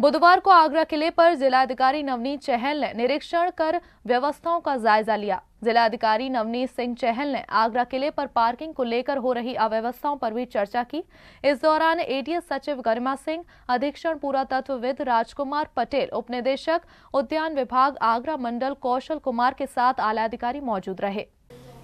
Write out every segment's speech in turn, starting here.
बुधवार को आगरा किले पर जिलाधिकारी नवनीत चहल ने निरीक्षण कर व्यवस्थाओं का जायजा लिया जिलाधिकारी नवनीत सिंह चहल ने आगरा किले पर पार्किंग को लेकर हो रही अव्यवस्थाओं पर भी चर्चा की इस दौरान एडीएस सचिव गरिमा सिंह अधीक्षण पुरातत्वविद राजकुमार पटेल उपनिदेशक उद्यान विभाग आगरा मंडल कौशल कुमार के साथ आला अधिकारी मौजूद रहे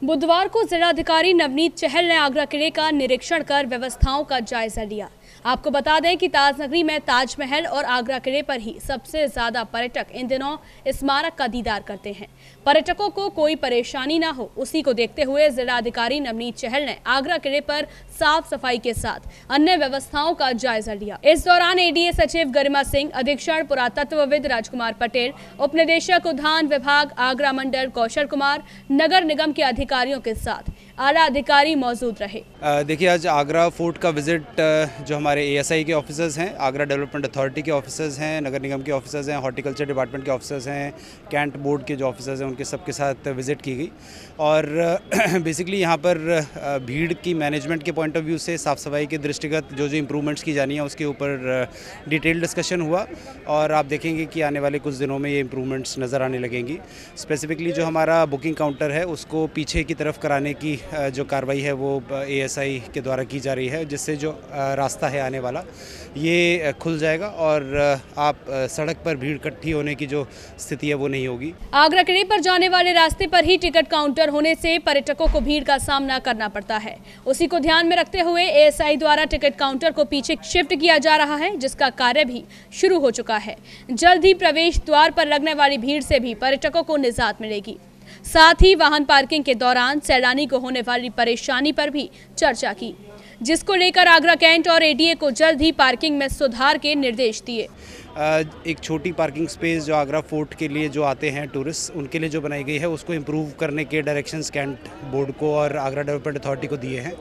बुधवार को जिलाधिकारी नवनीत चहल ने आगरा किले का निरीक्षण कर व्यवस्थाओं का जायजा लिया आपको बता दें कि ताज नगरी में ताजमहल और आगरा किले पर ही सबसे ज्यादा पर्यटक इन दिनों स्मारक का दीदार करते हैं पर्यटकों को कोई परेशानी ना हो उसी को देखते हुए जिलाधिकारी नवनीत चहल ने आगरा किले पर साफ सफाई के साथ अन्य व्यवस्थाओं का जायजा लिया इस दौरान एडीए सचिव गरिमा सिंह अधीक्षण पुरातत्वविद राजकुमार पटेल उप निदेशक उद्यान विभाग आगरा मंडल कौशल कुमार नगर निगम के अधिकारियों के साथ आला अधिकारी मौजूद रहे देखिए आज आगरा फोर्ट का विजिट जो हमारे एएसआई के ऑफिसर्स हैं आगरा डेवलपमेंट अथॉरिटी के ऑफिसर्स हैं नगर निगम के ऑफिसर्स हैं हॉर्टिकल्चर डिपार्टमेंट के ऑफिसर्स हैं कैंट बोर्ड के जो ऑफिसर्स हैं उनके सबके साथ विजिट की गई और बेसिकली यहाँ पर भीड़ की मैनेजमेंट के पॉइंट ऑफ व्यू से साफ़ सफाई के दृष्टिगत जो जो इम्प्रूवमेंट्स की जानी है उसके ऊपर डिटेल डिस्कशन हुआ और आप देखेंगे कि आने वाले कुछ दिनों में ये इम्प्रूवमेंट्स नज़र आने लगेंगी स्पेसिफिकली जो हमारा बुकिंग काउंटर है उसको पीछे की तरफ कराने की जो कार्रवाई है वो एएसआई के द्वारा की जा रही है जिससे जो रास्ता है आने वाला ये खुल जाएगा और आप सड़क पर भीड़ इकट्ठी होने की जो स्थिति है वो नहीं होगी आगरा किले पर जाने वाले रास्ते पर ही टिकट काउंटर होने से पर्यटकों को भीड़ का सामना करना पड़ता है उसी को ध्यान में रखते हुए ए द्वारा टिकट काउंटर को पीछे शिफ्ट किया जा रहा है जिसका कार्य भी शुरू हो चुका है जल्द ही प्रवेश द्वार पर लगने वाली भीड़ से भी पर्यटकों को निजात मिलेगी साथ ही वाहन पार्किंग के दौरान सैलानी को होने वाली परेशानी पर भी चर्चा की जिसको लेकर आगरा कैंट और एडीए को जल्द ही पार्किंग में सुधार के निर्देश दिए एक छोटी पार्किंग स्पेस जो आगरा फोर्ट के लिए जो आते हैं टूरिस्ट उनके लिए जो बनाई गई है उसको इम्प्रूव करने के डायरेक्शन कैंट बोर्ड को और आगरा डेवलपमेंट अथॉरिटी को दिए हैं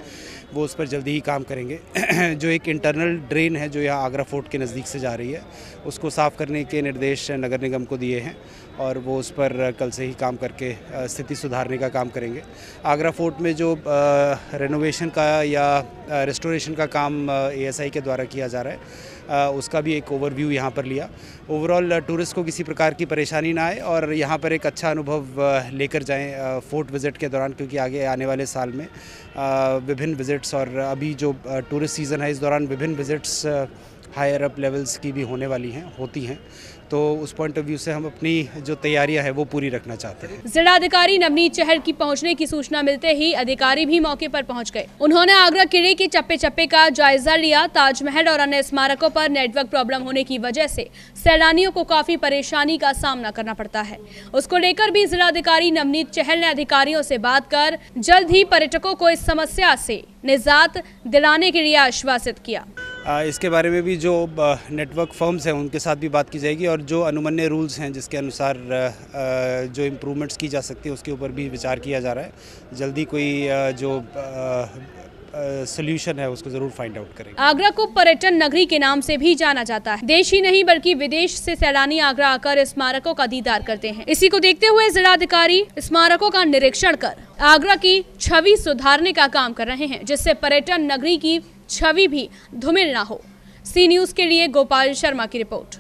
वो उस पर जल्दी ही काम करेंगे जो एक इंटरनल ड्रेन है जो यहाँ आगरा फोर्ट के नज़दीक से जा रही है उसको साफ़ करने के निर्देश नगर निगम को दिए हैं और वो उस पर कल से ही काम करके स्थिति सुधारने का काम करेंगे आगरा फोर्ट में जो रेनोवेशन का या रेस्टोरेशन का काम एएसआई के द्वारा किया जा रहा है उसका भी एक ओवरव्यू यहाँ पर कर लिया ओवरऑल टूरिस्ट uh, को किसी प्रकार की परेशानी ना आए और यहाँ पर एक अच्छा अनुभव uh, लेकर जाएं फोर्ट uh, विज़िट के दौरान क्योंकि आगे आने वाले साल में विभिन्न विज़िट्स और अभी जो टूरिस्ट सीज़न है इस दौरान विभिन्न विज़िट्स हायर अप लेवल्स की भी होने वाली हैं होती हैं तो उस पॉइंट ऑफ व्यू से हम अपनी जो तैयारियां है वो पूरी रखना चाहते हैं अधिकारी नवनीत चहर की पहुंचने की सूचना मिलते ही अधिकारी भी मौके पर पहुंच गए उन्होंने आगरा किले के चप्पे चप्पे का जायजा लिया ताजमहल और अन्य स्मारकों पर नेटवर्क प्रॉब्लम होने की वजह से सैलानियों को काफी परेशानी का सामना करना पड़ता है उसको लेकर भी जिला अधिकारी नवनीत चहल ने अधिकारियों से बात कर जल्द ही पर्यटकों को इस समस्या से निजात दिलाने के लिए आश्वासित किया इसके बारे में भी जो नेटवर्क फर्म्स हैं उनके साथ भी बात की जाएगी और जो अनुमन्य रूल्स हैं जिसके अनुसार जो इम्प्रूवमेंट्स की जा सकती है उसके ऊपर भी विचार किया जा रहा है जल्दी कोई जो सोल्यूशन है उसको जरूर फाइंड आउट करें आगरा को पर्यटन नगरी के नाम से भी जाना जाता है देश ही नहीं बल्कि विदेश से सैलानी आगरा आकर स्मारकों का दीदार करते हैं इसी को देखते हुए जिलाधिकारी स्मारकों का निरीक्षण कर आगरा की छवि सुधारने का काम कर रहे हैं जिससे पर्यटन नगरी की छवि भी धुमिल ना हो सी न्यूज के लिए गोपाल शर्मा की रिपोर्ट